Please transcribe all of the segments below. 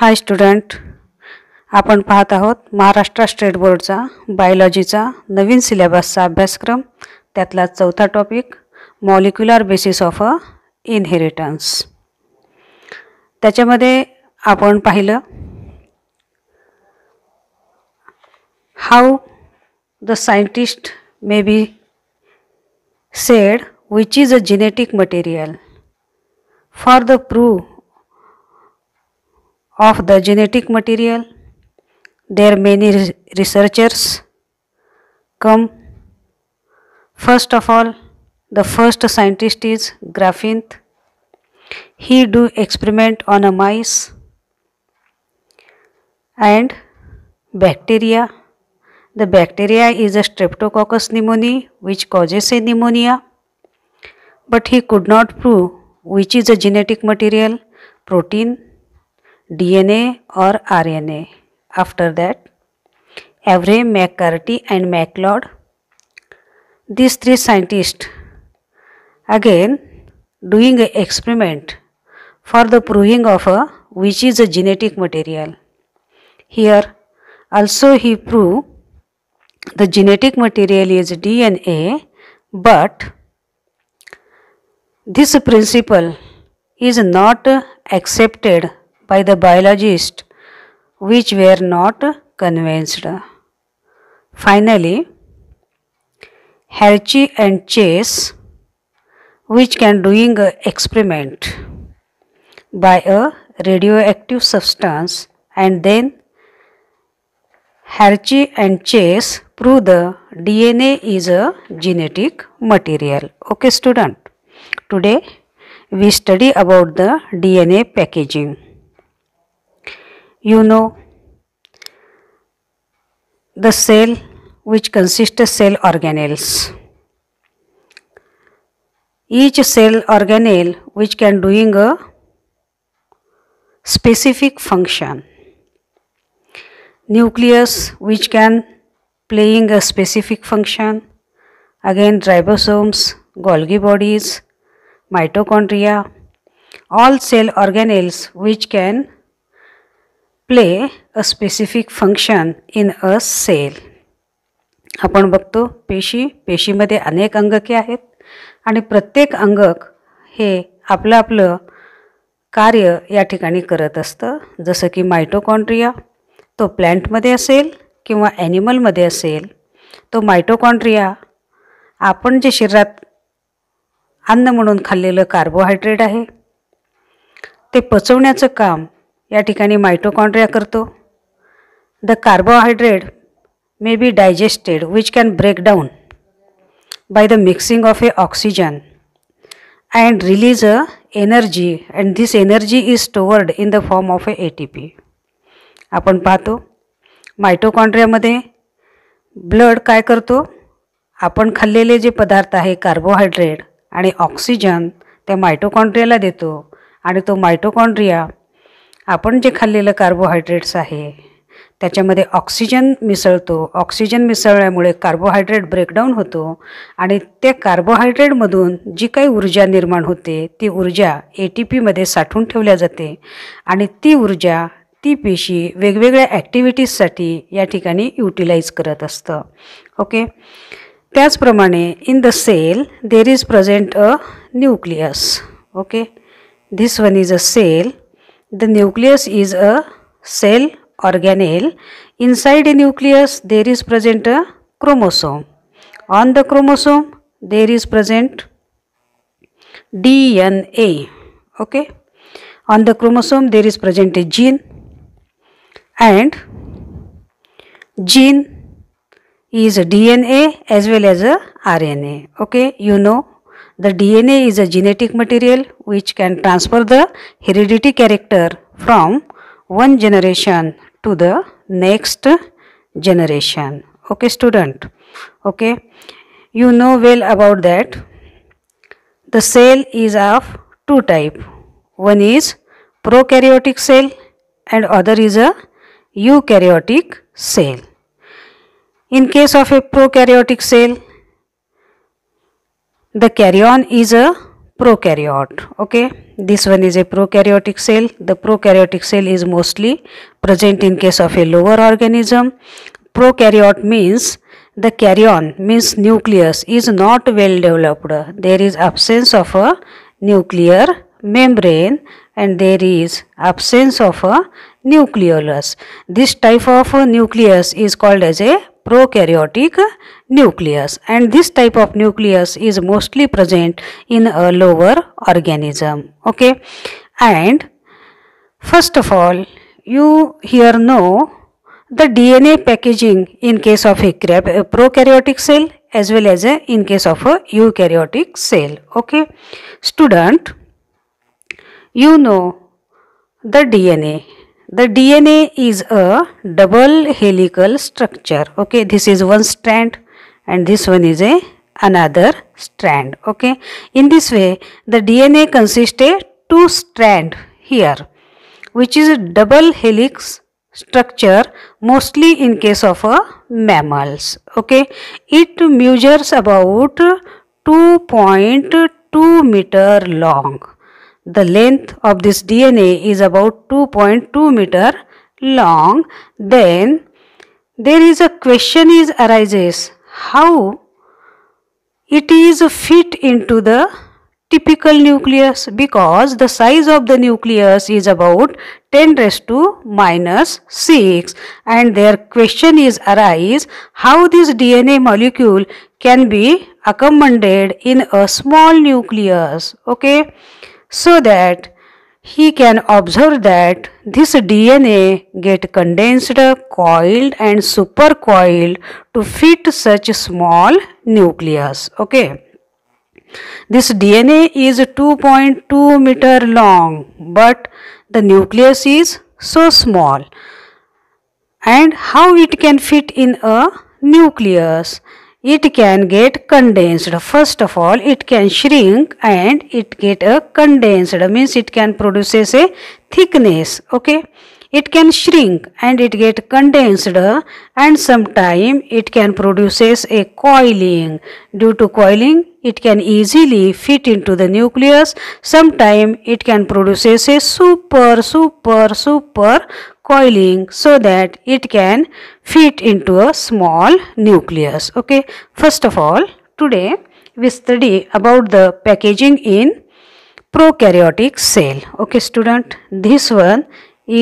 हाय student आपण पाहत आहोत महाराष्ट्र स्टेट बोर्डचा बायोलॉजीचा नवीन सिलेबसचा अभ्यासक्रम त्यातला चौथा topic molecular basis of a inheritance त्याच्यामध्ये आपण पाहिलं how the scientist may be said which is a genetic material for the prove of the genetic material. There many researchers come. First of all, the first scientist is Graffinth. He do experiment on a mice and bacteria. The bacteria is a streptococcus pneumonia, which causes a pneumonia. But he could not prove which is a genetic material, protein DNA or RNA. After that, Avery, McCarty and MacLeod. These three scientists again doing an experiment for the proving of a, which is a genetic material. Here also he proved the genetic material is DNA but this principle is not accepted by the biologists, which were not convinced. Finally, Hershey and Chase, which can doing an experiment by a radioactive substance and then Hershey and Chase prove the DNA is a genetic material. Okay student, today we study about the DNA packaging you know the cell which consists of cell organelles. Each cell organelle which can doing a specific function. Nucleus which can playing a specific function. Again ribosomes, Golgi bodies, mitochondria, all cell organelles which can play a specific function in a cell आपण बघतो पेशी पेशीमध्ये अनेक अंगके आहेत आणि प्रत्येक अंगक हे आपलं आपलं कार्य या ठिकाणी करत असतं जसं की मायटोकॉन्ड्रिया तो प्लॅन्टमध्ये असेल किंवा ॲनिमलमध्ये असेल तो मायटोकॉन्ट्रिया आपण जे शरीरात अन्न म्हणून खाल्लेलं कार्बोहायड्रेट आहे ते पचवण्याचं काम या ठिकाणी मायटोकॉन्ड्रिया करतो the carbohydrate may be digested which can break down by the mixing of a oxygen and release a energy and this energy is stored in the form of a A T P आपण पाहतो मायटोकॉन्ड्रियामध्ये blood काय करतो आपण खाल्लेले जे पदार्थ आहे carbohydrate आणि oxygen त्या मायटोकॉन्ड्रियाला देतो आणि तो मायटोकॉन्ड्रिया आपण जे खाल्लेलं कार्बोहायड्रेट्स आहे त्याच्यामध्ये ऑक्सिजन मिसळतो ऑक्सिजन मिसळल्यामुळे कार्बोहायड्रेट ब्रेकडाऊन होतो आणि त्या कार्बोहायड्रेटमधून जी काही ऊर्जा निर्माण होते ती ऊर्जा ए टी पीमध्ये साठवून ठेवल्या जाते आणि ती ऊर्जा ती पेशी वेगवेगळ्या ॲक्टिव्हिटीजसाठी या ठिकाणी युटिलाइज करत असतं ओके त्याचप्रमाणे in the cell there is present a nucleus okay this one is a cell The nucleus is a cell organelle. Inside a nucleus there is present a chromosome. On the chromosome there is present DNA. Okay. On the chromosome there is present a gene and gene is a DNA as well as a RNA. Okay. You know the DNA is a genetic material which can transfer the heredity character from one generation to the next generation. Okay, student. Okay, you know well about that. The cell is of two type. One is prokaryotic cell and other is a eukaryotic cell. In case of a prokaryotic cell, the carrion is a prokaryote okay this one is a prokaryotic cell the prokaryotic cell is mostly present in case of a lower organism prokaryote means the carrion means nucleus is not well developed there is absence of a nuclear membrane and there is absence of a nucleolus this type of a nucleus is called as a prokaryotic nucleus and this type of nucleus is mostly present in a lower organism okay and first of all you here know the DNA packaging in case of a, a prokaryotic cell as well as a, in case of a eukaryotic cell okay student you know the DNA the DNA is a double helical structure okay this is one strand and this one is a another strand okay in this way the DNA consists of two strand here which is a double helix structure mostly in case of uh, mammals okay it measures about 2.2 meter long the length of this DNA is about 2.2 meter long. Then there is a question is arises how it is fit into the typical nucleus because the size of the nucleus is about 10 raised to minus 6 and their question is arise how this DNA molecule can be accommodated in a small nucleus okay so that he can observe that this DNA get condensed, coiled and supercoiled to fit such small nucleus. Okay. This DNA is 2.2 meter long but the nucleus is so small and how it can fit in a nucleus it can get condensed. First of all, it can shrink and it get a uh, condensed means it can produces a thickness. Okay. It can shrink and it get condensed and sometime it can produces a coiling. Due to coiling, it can easily fit into the nucleus. Sometime it can produces a super, super, super coiling so that it can fit into a small nucleus. Okay, first of all, today we study about the packaging in prokaryotic cell. Okay, student, this one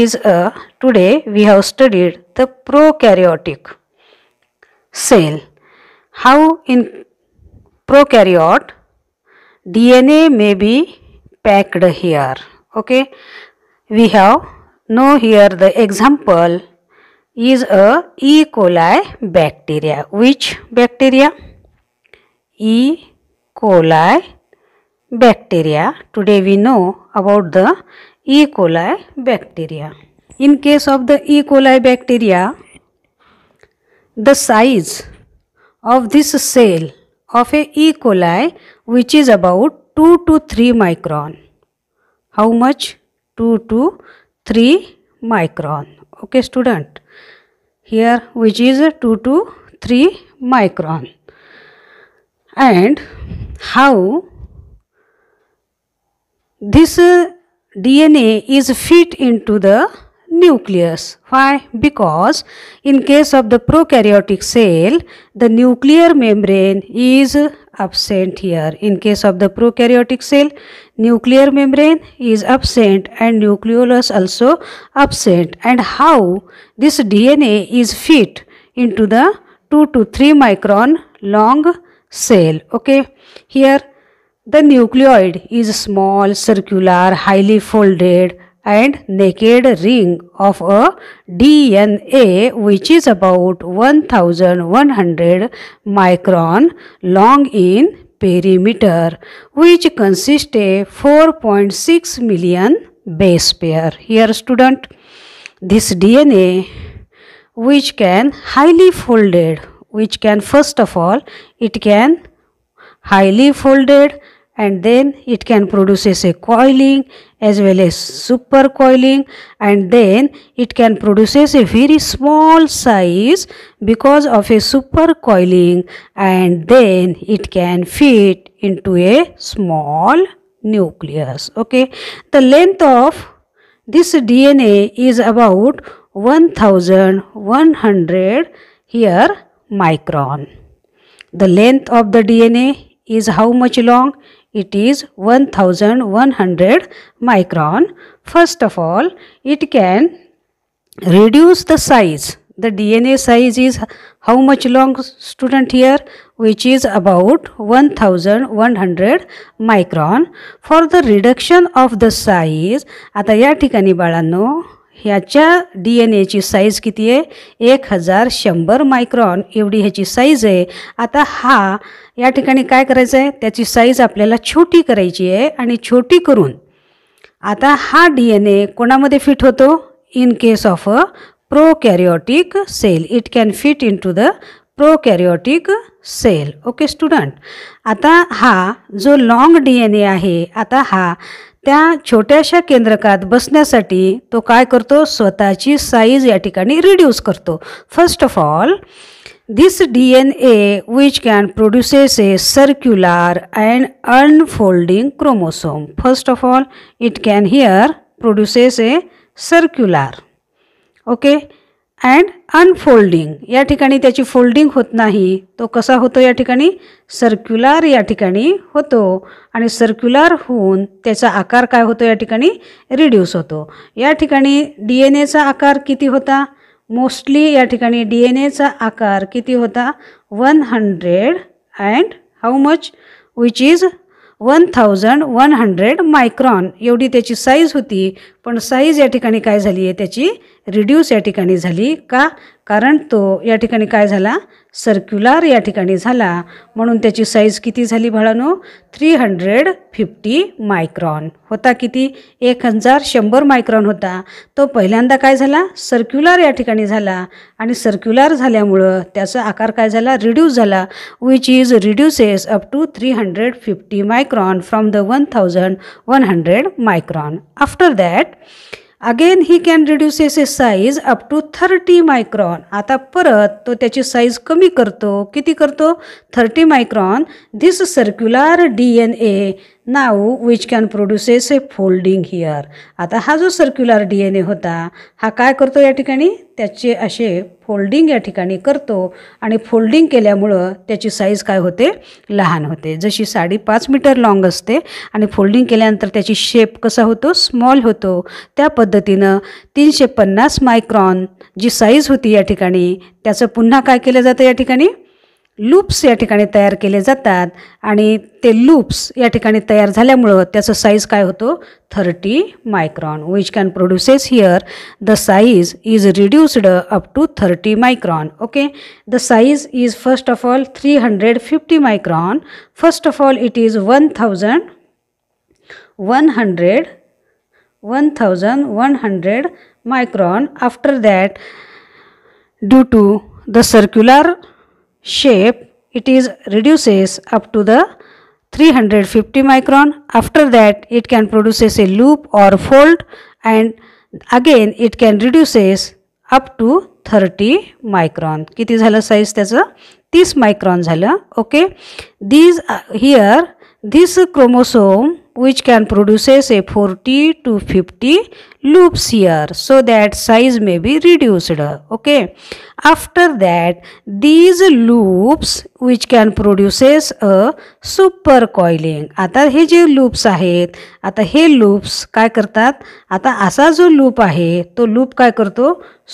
is a today we have studied the prokaryotic cell. How in prokaryote DNA may be packed here. Okay, we have now here the example is a E. coli bacteria. Which bacteria? E. coli bacteria. Today we know about the E. coli bacteria. In case of the E. coli bacteria, the size of this cell of a E. coli which is about 2 to 3 micron. How much? 2 to 3 micron okay student here which is 2 to 3 micron and how this DNA is fit into the nucleus. Why? Because in case of the prokaryotic cell, the nuclear membrane is absent here. In case of the prokaryotic cell, nuclear membrane is absent and nucleolus also absent. And how this DNA is fit into the 2 to 3 micron long cell. Okay, here the nucleoid is small, circular, highly folded and naked ring of a DNA which is about 1100 micron long in perimeter which consists a 4.6 million base pair. Here student, this DNA which can highly folded which can first of all it can highly folded and then it can produce a coiling as well as supercoiling and then it can produce a very small size because of a supercoiling and then it can fit into a small nucleus okay the length of this DNA is about 1100 here micron the length of the DNA is how much long it is 1100 micron. First of all, it can reduce the size. The DNA size is how much long student here? Which is about 1100 micron. For the reduction of the size, आता या ठिकाणी बाळांनो ह्याच्या D N Aichi size किती आहे एक हजार शंभर मायक्रॉन एवढी ह्याची साईज आहे आता हा या ठिकाणी काय करायचं आहे त्याची साईज आपल्याला छोटी करायची आहे आणि छोटी करून आता हा डी एन ए कोणामध्ये फिट होतो in case of a prokaryotic cell it can fit in to the prokaryotic cell okay student आता हा जो लाँग डी एन ए आहे आता हा त्या छोट्याशा केंद्रकात बसण्यासाठी तो काय करतो स्वतःची साईज या ठिकाणी रिड्यूस करतो first of all this D N A which can produces a circular and unfolding chromosome first of all it can here produces a circular okay and unfolding या ठिकाणी त्याची फोल्डिंग होत नाही तो कसा होतो या ठिकाणी सर्क्युलर या ठिकाणी होतो आणि सर्क्युलर होऊन त्याचा आकार काय होतो या ठिकाणी रिड्यूस होतो या ठिकाणी डी एन एचा आकार किती होता मोस्टली या ठिकाणी डी एन एचा आकार किती होता one hundred and how much which is one thousand one hundred micron एवढी त्याची साईज होती पण साईज या ठिकाणी काय झाली आहे त्याची रिड्यूस या ठिकाणी झाली का कारण तो या ठिकाणी काय झाला सर्क्युलर या ठिकाणी झाला म्हणून त्याची साईज किती झाली बाळानो थ्री हंड्रेड फिफ्टी मायक्रॉन होता किती एक हजार शंभर मायक्रॉन होता तो पहिल्यांदा काय झाला सर्क्युलर या ठिकाणी झाला आणि सर्क्युलर झाल्यामुळं त्याचा आकार काय झाला रिड्यूस झाला which is reduces up to three hundred fifty micron from the one thousand one hundred micron after that again he can as a size up to thirty micron आता परत तो त्याची साईज कमी करतो किती करतो thirty micron this circular D N A नाव which can produces a folding here आता हा जो सर्क्युलर डी एन ए होता हा काय करतो या ठिकाणी त्याचे असे फोल्डिंग या ठिकाणी करतो आणि फोल्डिंग केल्यामुळं त्याची साईज काय होते लहान होते जशी साडी पाच मीटर लाँग असते आणि फोल्डिंग केल्यानंतर त्याची शेप कसा होतो स्मॉल होतो त्या पद्धतीनं तीनशे पन्नास मायक्रॉन जी साईज होती या ठिकाणी त्याचं पुन्हा काय केलं जातं या ठिकाणी लूप्स या ठिकाणी तयार केले जातात आणि ते लूप्स या ठिकाणी तयार झाल्यामुळं त्याचं साईज काय होतो thirty micron which can produces here the size is reduced up to thirty micron okay the size is first of all three hundred fifty micron first of all it is one thousand one hundred one thousand one hundred micron after that due to the circular shape it is reduces up to the 350 micron after that it can produces a loop or fold and again it can reduces up to 30 micron kiti jhala size tyacha 30 micron jhala okay these uh, here this chromosome which can produces a 40 to 50 loops here so that size may be reduced okay after that these loops which can produces a super coiling आता हे जे loops आहेत आता हे loops काय करतात आता असा जो loop आहे तो लूप काय करतो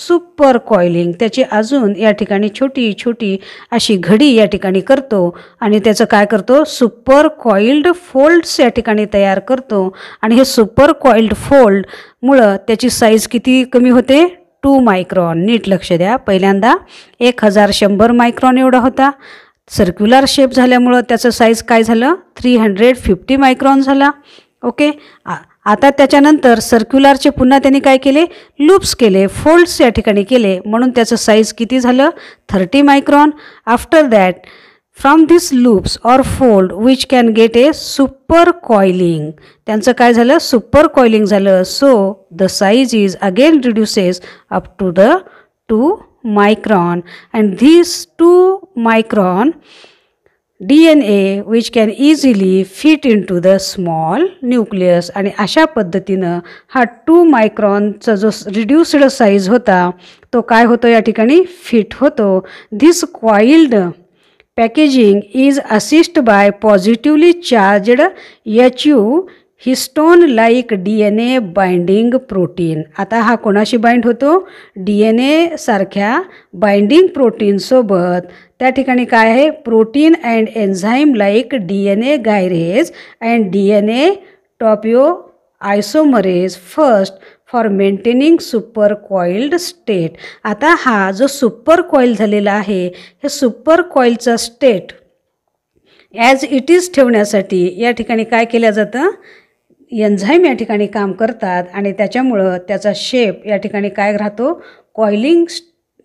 सुपर कॉइलिंग त्याची अजून या ठिकाणी छोटी छोटी अशी घडी या ठिकाणी करतो आणि त्याचं काय करतो सुपर कॉइल्ड फोल्ड्स या ठिकाणी तयार करतो आणि हे सुपर कॉइल्ड फोल्ड मुळं त्याची साईज किती कमी होते टू मायक्रॉन नीट लक्ष द्या पहिल्यांदा एक हजार शंभर मायक्रॉन एवढा होता सर्क्युलर शेप झाल्यामुळं त्याचं साईज काय झालं थ्री हंड्रेड फिफ्टी मायक्रॉन झाला ओके आता त्याच्यानंतर सर्क्युलरचे पुन्हा त्यांनी काय केले लूप्स केले फोल्ड्स या ठिकाणी केले म्हणून त्याचं साईज किती झालं thirty micron after that from this loops or fold which can get a super coiling त्यांचं काय झालं सुपर कॉइलिंग झालं so the size is again reduces up to the two micron and this two micron D N A which can easily fit in to the small nucleus आणि अशा पद्धतीनं हा to मायक्रॉनचा जो reduced size होता तो काय होतो या ठिकाणी फिट होतो this coiled packaging is assisted by positively charged HU histone like D N A binding protein आता हा कोणाशी बाइंड होतो डी एन ए सारख्या बाइंडिंग प्रोटीनसोबत त्या ठिकाणी काय आहे protein and enzyme like D N A gyrase and D N first for maintaining super coiled state आता हा जो सुपर कॉईल झालेला आहे हे सुपर कॉईलचा स्टेट ॲज इट इज ठेवण्यासाठी या ठिकाणी काय केलं जातं एन्झाईम या ठिकाणी काम करतात आणि त्याच्यामुळं त्याचा शेप या ठिकाणी काय राहतो कॉइलिंग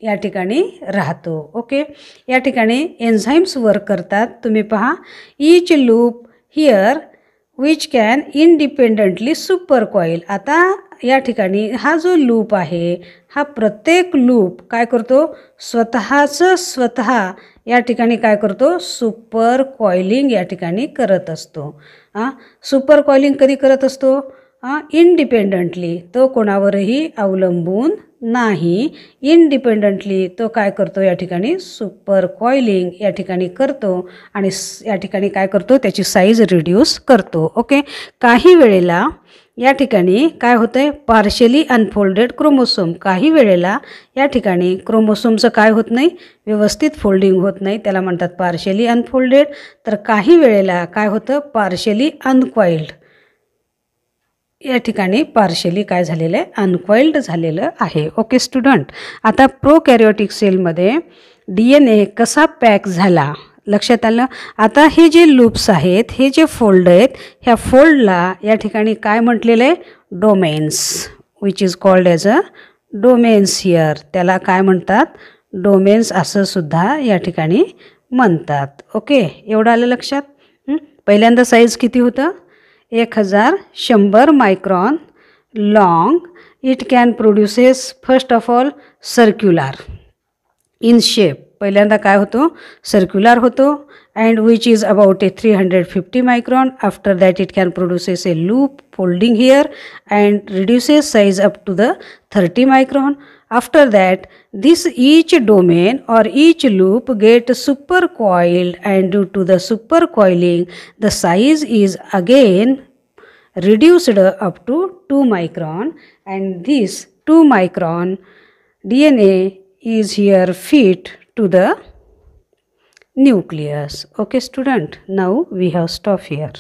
या ठिकाणी राहतो ओके या ठिकाणी एन्झाईम्स वर्क करतात तुम्ही पहा each loop here which can independently super coil आता या ठिकाणी हा जो लूप आहे हा प्रत्येक लूप काय करतो स्वतःचं स्वतः या ठिकाणी काय करतो सुपर कॉइलिंग या ठिकाणी करत असतो हां सुपर कॉइलिंग कधी करत असतो इनडिपेंडंटली तो कोणावरही अवलंबून नाही इनडिपेंडंटली तो काय करतो या ठिकाणी सुपर कॉइलिंग या ठिकाणी करतो आणि या ठिकाणी काय करतो त्याची साईज रिड्यूस करतो ओके काही वेळेला या ठिकाणी काय होतं आहे पार्शली अनफोल्डेड क्रोमोसोम काही वेळेला या ठिकाणी क्रोमोसोमचं काय होत नाही व्यवस्थित फोल्डिंग होत नाही त्याला म्हणतात पार्शली अनफोल्डेड तर काही वेळेला काय होतं पार्शली अनक्वाईल्ड या ठिकाणी पार्शली काय झालेलं आहे अनक्वाईल्ड झालेलं आहे ओके स्टुडंट आता प्रोकॅरिओटिक सेलमध्ये डी एन ए कसा पॅक झाला लक्षात आलं आता हे जे लूप्स आहेत हे जे फोल्ड आहेत ह्या फोल्डला या ठिकाणी काय म्हटलेलं आहे domains which is called as a domains here त्याला काय म्हणतात डोमेन्स असं सुद्धा या ठिकाणी म्हणतात ओके एवढं आलं लक्षात पहिल्यांदा साईज किती होतं एक हजार शंभर micron long it can produces first of all circular in shape पहिल्यांदा काय होतो circular, होतो and which is about three hundred fifty micron. After that, it can produce it can produces a loop folding here and reduces size up to the After that, this each domain or each loop get supercoiled and due to the supercoiling, the size is again reduced up to 2 micron and this 2 micron DNA is here fit to the nucleus. Okay student, now we have stopped here.